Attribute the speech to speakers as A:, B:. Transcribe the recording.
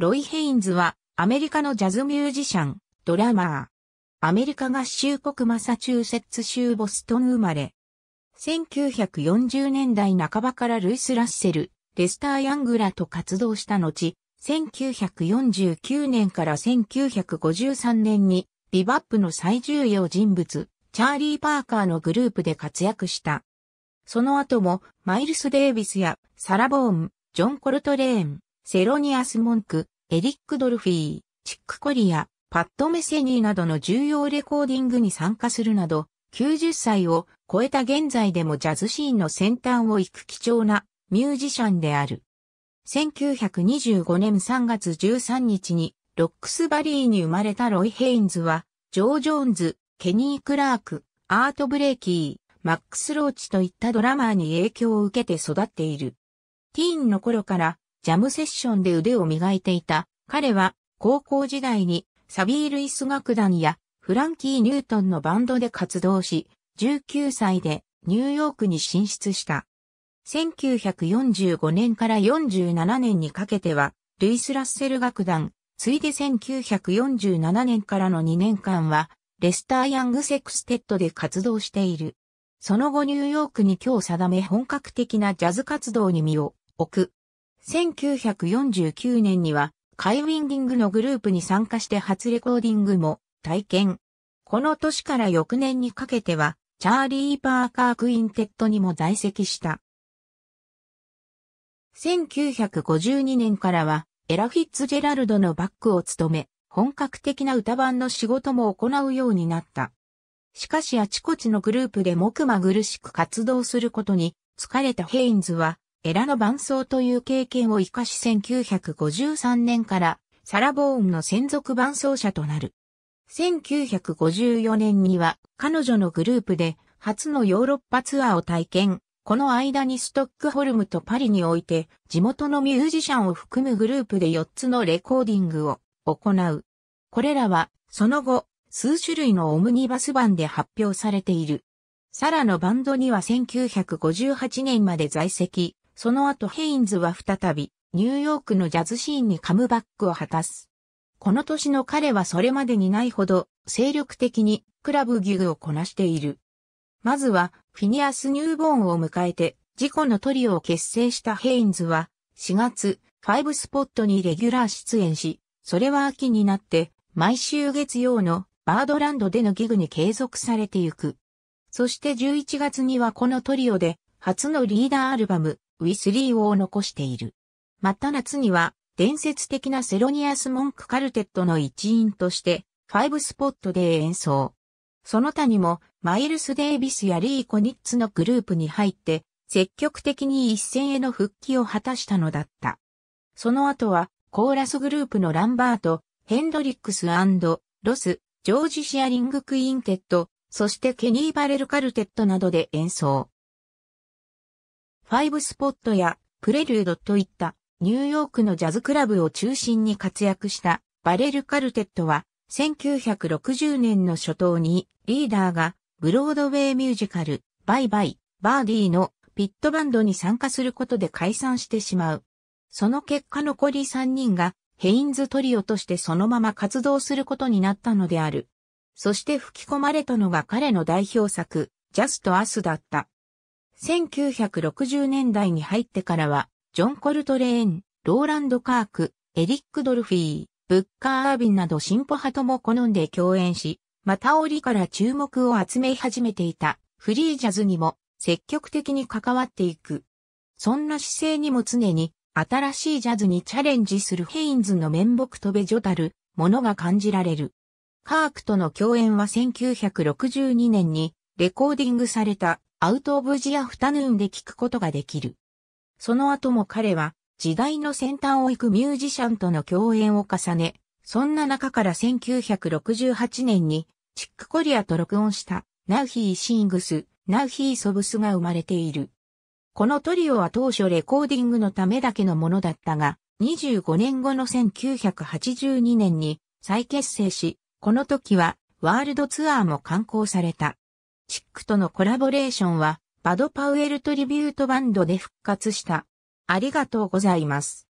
A: ロイ・ヘインズは、アメリカのジャズミュージシャン、ドラマー。アメリカ合衆国マサチューセッツ州ボストン生まれ。1940年代半ばからルイス・ラッセル、レスター・ヤングラと活動した後、1949年から1953年に、ビバップの最重要人物、チャーリー・パーカーのグループで活躍した。その後も、マイルス・デイビスや、サラ・ボーン、ジョン・コルトレーン、セロニアス・モンク、エリック・ドルフィー、チック・コリア、パッド・メセニーなどの重要レコーディングに参加するなど、90歳を超えた現在でもジャズシーンの先端を行く貴重なミュージシャンである。1925年3月13日にロックスバリーに生まれたロイ・ヘインズは、ジョー・ジョーンズ、ケニー・クラーク、アート・ブレイキー、マックス・ローチといったドラマーに影響を受けて育っている。ティーンの頃からジャムセッションで腕を磨いていた。彼は高校時代にサビー・ルイス楽団やフランキー・ニュートンのバンドで活動し、19歳でニューヨークに進出した。1945年から47年にかけては、ルイス・ラッセル楽団、ついで1947年からの2年間は、レスター・ヤング・セクステッドで活動している。その後ニューヨークに今日定め本格的なジャズ活動に身を置く。1949年には、カイウィンディングのグループに参加して初レコーディングも体験。この年から翌年にかけては、チャーリー・パーカー・クインテットにも在籍した。1952年からは、エラ・フィッツジェラルドのバックを務め、本格的な歌番の仕事も行うようになった。しかしあちこちのグループでもくま苦しく活動することに、疲れたヘインズは、エラの伴奏という経験を生かし1953年からサラ・ボーンの専属伴奏者となる。1954年には彼女のグループで初のヨーロッパツアーを体験。この間にストックホルムとパリにおいて地元のミュージシャンを含むグループで4つのレコーディングを行う。これらはその後数種類のオムニバス版で発表されている。サラのバンドには1958年まで在籍、その後ヘインズは再びニューヨークのジャズシーンにカムバックを果たす。この年の彼はそれまでにないほど精力的にクラブギグをこなしている。まずはフィニアス・ニューボーンを迎えて自己のトリオを結成したヘインズは4月ファイブスポットにレギュラー出演し、それは秋になって毎週月曜のバードランドでのギグに継続されていく。そして11月にはこのトリオで初のリーダーアルバムウィスリーを残している。また夏には、伝説的なセロニアス・モンク・カルテットの一員として、ファイブスポットで演奏。その他にも、マイルス・デイビスやリー・コニッツのグループに入って、積極的に一戦への復帰を果たしたのだった。その後は、コーラスグループのランバート、ヘンドリックスロス、ジョージ・シアリング・クインテット、そしてケニー・バレル・カルテットなどで演奏。ファイブスポットやプレリュードといったニューヨークのジャズクラブを中心に活躍したバレルカルテットは1960年の初頭にリーダーがブロードウェイミュージカルバイバイバーディーのピットバンドに参加することで解散してしまう。その結果残り3人がヘインズトリオとしてそのまま活動することになったのである。そして吹き込まれたのが彼の代表作、ジャスト・アスだった。1960年代に入ってからは、ジョン・コルトレーン、ローランド・カーク、エリック・ドルフィー、ブッカー・アービンなど進歩派とも好んで共演し、また折から注目を集め始めていたフリージャズにも積極的に関わっていく。そんな姿勢にも常に新しいジャズにチャレンジするヘインズの面目とべじょたるものが感じられる。カークとの共演は1962年にレコーディングされたアウトオブジアフタヌーンで聴くことができる。その後も彼は時代の先端を行くミュージシャンとの共演を重ね、そんな中から1968年にチックコリアと録音したナウヒー・シングス、ナウヒー・ソブスが生まれている。このトリオは当初レコーディングのためだけのものだったが、25年後の1982年に再結成し、この時はワールドツアーも刊行された。チックとのコラボレーションは、バド・パウエルトリビュートバンドで復活した。ありがとうございます。